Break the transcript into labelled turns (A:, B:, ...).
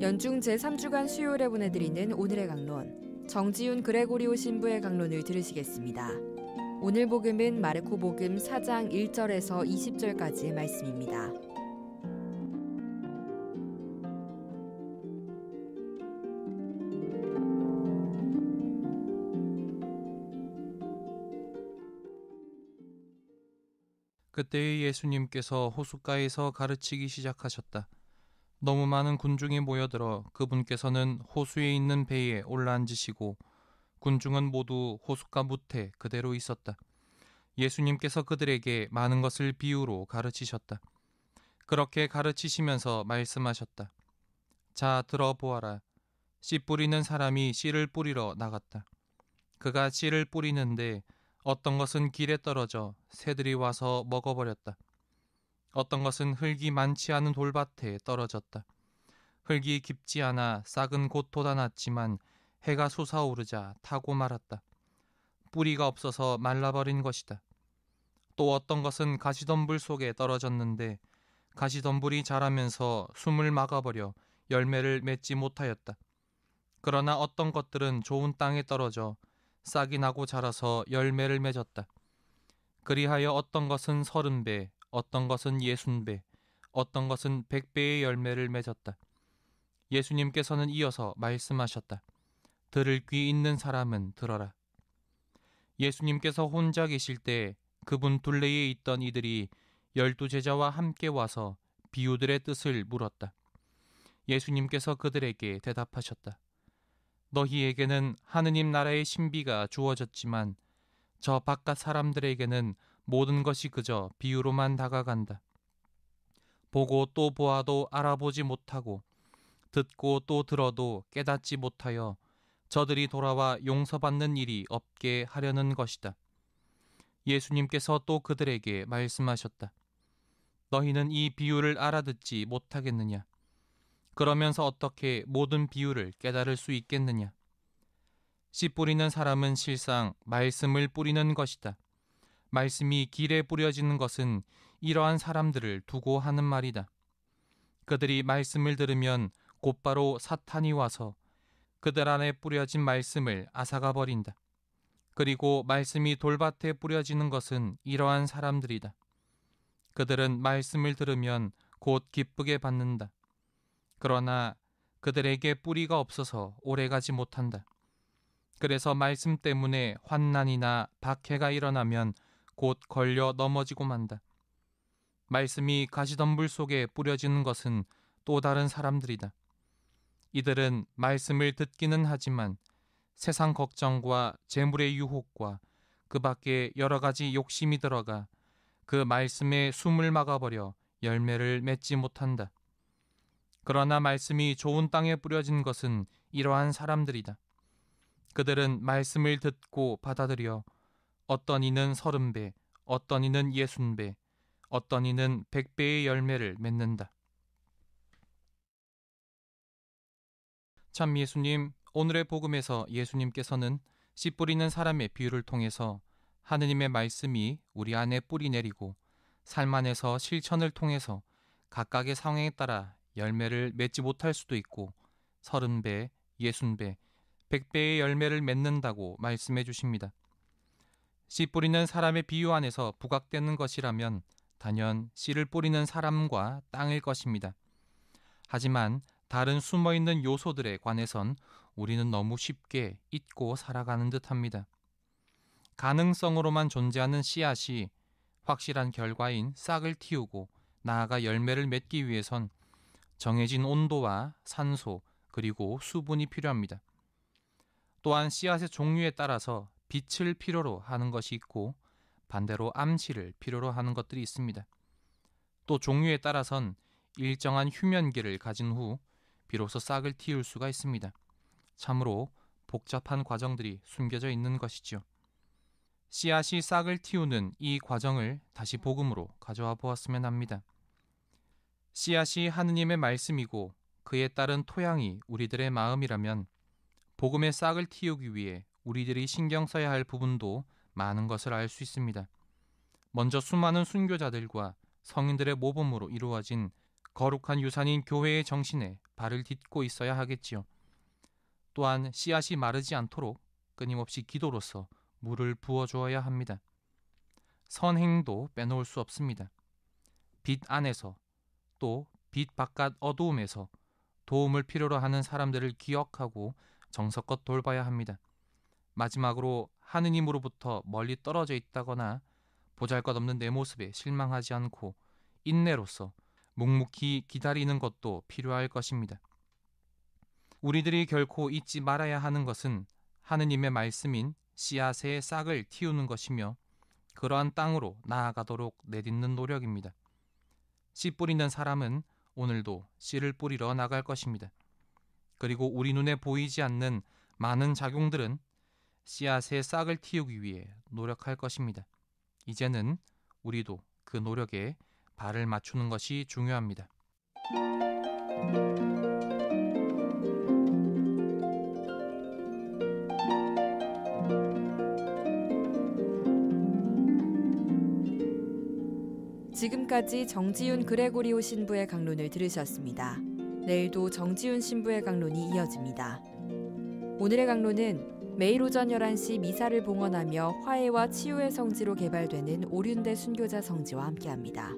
A: 연중 제3주간 수요일에 보내드리는 오늘의 강론, 정지윤 그레고리오 신부의 강론을 들으시겠습니다. 오늘 복음은 마르코 복음 4장 1절에서 20절까지의 말씀입니다. 그때 예수님께서 호숫가에서 가르치기 시작하셨다. 너무 많은 군중이 모여들어 그분께서는 호수에 있는 배에 올라앉으시고 군중은 모두 호숫가 무태 그대로 있었다. 예수님께서 그들에게 많은 것을 비유로 가르치셨다. 그렇게 가르치시면서 말씀하셨다. 자, 들어보아라. 씨 뿌리는 사람이 씨를 뿌리러 나갔다. 그가 씨를 뿌리는데 어떤 것은 길에 떨어져 새들이 와서 먹어버렸다. 어떤 것은 흙이 많지 않은 돌밭에 떨어졌다. 흙이 깊지 않아 싹은 곧 돋아났지만 해가 솟아오르자 타고 말았다. 뿌리가 없어서 말라버린 것이다. 또 어떤 것은 가시덤불 속에 떨어졌는데 가시덤불이 자라면서 숨을 막아버려 열매를 맺지 못하였다. 그러나 어떤 것들은 좋은 땅에 떨어져 싹이 나고 자라서 열매를 맺었다. 그리하여 어떤 것은 서른 배, 어떤 것은 예순배, 어떤 것은 백배의 열매를 맺었다. 예수님께서는 이어서 말씀하셨다. 들을 귀 있는 사람은 들어라. 예수님께서 혼자 계실 때 그분 둘레에 있던 이들이 열두 제자와 함께 와서 비유들의 뜻을 물었다. 예수님께서 그들에게 대답하셨다. 너희에게는 하느님 나라의 신비가 주어졌지만 저 바깥 사람들에게는 모든 것이 그저 비유로만 다가간다. 보고 또 보아도 알아보지 못하고 듣고 또 들어도 깨닫지 못하여 저들이 돌아와 용서받는 일이 없게 하려는 것이다. 예수님께서 또 그들에게 말씀하셨다. 너희는 이 비유를 알아듣지 못하겠느냐? 그러면서 어떻게 모든 비유를 깨달을 수 있겠느냐? 씨 뿌리는 사람은 실상 말씀을 뿌리는 것이다. 말씀이 길에 뿌려지는 것은 이러한 사람들을 두고 하는 말이다. 그들이 말씀을 들으면 곧바로 사탄이 와서 그들 안에 뿌려진 말씀을 앗아가 버린다. 그리고 말씀이 돌밭에 뿌려지는 것은 이러한 사람들이다. 그들은 말씀을 들으면 곧 기쁘게 받는다. 그러나 그들에게 뿌리가 없어서 오래가지 못한다. 그래서 말씀 때문에 환난이나 박해가 일어나면 곧 걸려 넘어지고 만다. 말씀이 가시덤불 속에 뿌려지는 것은 또 다른 사람들이다. 이들은 말씀을 듣기는 하지만 세상 걱정과 재물의 유혹과 그 밖에 여러 가지 욕심이 들어가 그 말씀에 숨을 막아버려 열매를 맺지 못한다. 그러나 말씀이 좋은 땅에 뿌려진 것은 이러한 사람들이다. 그들은 말씀을 듣고 받아들여 어떤 이는 서른 배, 어떤 이는 예순 배, 어떤 이는 백 배의 열매를 맺는다. 참 예수님, 오늘의 복음에서 예수님께서는 씨 뿌리는 사람의 비유를 통해서 하느님의 말씀이 우리 안에 뿌리 내리고 삶 안에서 실천을 통해서 각각의 상황에 따라 열매를 맺지 못할 수도 있고 서른 배, 예순 배, 백 배의 열매를 맺는다고 말씀해 주십니다. 씨 뿌리는 사람의 비유 안에서 부각되는 것이라면 단연 씨를 뿌리는 사람과 땅일 것입니다. 하지만 다른 숨어 있는 요소들에 관해선 우리는 너무 쉽게 잊고 살아가는 듯 합니다. 가능성으로만 존재하는 씨앗이 확실한 결과인 싹을 틔우고 나아가 열매를 맺기 위해선 정해진 온도와 산소 그리고 수분이 필요합니다. 또한 씨앗의 종류에 따라서 빛을 필요로 하는 것이 있고 반대로 암시를 필요로 하는 것들이 있습니다. 또 종류에 따라선 일정한 휴면기를 가진 후 비로소 싹을 틔울 수가 있습니다. 참으로 복잡한 과정들이 숨겨져 있는 것이지요. 씨앗이 싹을 틔우는 이 과정을 다시 복음으로 가져와 보았으면 합니다. 씨앗이 하느님의 말씀이고 그에 따른 토양이 우리들의 마음이라면 복음의 싹을 틔우기 위해 우리들이 신경 써야 할 부분도 많은 것을 알 수 있습니다. 먼저 수많은 순교자들과 성인들의 모범으로 이루어진 거룩한 유산인 교회의 정신에 발을 딛고 있어야 하겠지요. 또한 씨앗이 마르지 않도록 끊임없이 기도로서 물을 부어 주어야 합니다. 선행도 빼놓을 수 없습니다. 빛 안에서 또 빛 바깥 어두움에서 도움을 필요로 하는 사람들을 기억하고 정석껏 돌봐야 합니다. 마지막으로 하느님으로부터 멀리 떨어져 있다거나 보잘것없는 내 모습에 실망하지 않고 인내로서 묵묵히 기다리는 것도 필요할 것입니다. 우리들이 결코 잊지 말아야 하는 것은 하느님의 말씀인 씨앗의 싹을 틔우는 것이며 그러한 땅으로 나아가도록 내딛는 노력입니다. 씨 뿌리는 사람은 오늘도 씨를 뿌리러 나갈 것입니다. 그리고 우리 눈에 보이지 않는 많은 작용들은 씨앗의 싹을 틔우기 위해 노력할 것입니다. 이제는 우리도 그 노력에 발을 맞추는 것이 중요합니다. 지금까지 정지윤 그레고리오 신부의 강론을 들으셨습니다. 내일도 정지윤 신부의 강론이 이어집니다. 오늘의 강론은 매일 오전 11시 미사를 봉헌하며 화해와 치유의 성지로 개발되는 오륜대 순교자 성지와 함께합니다.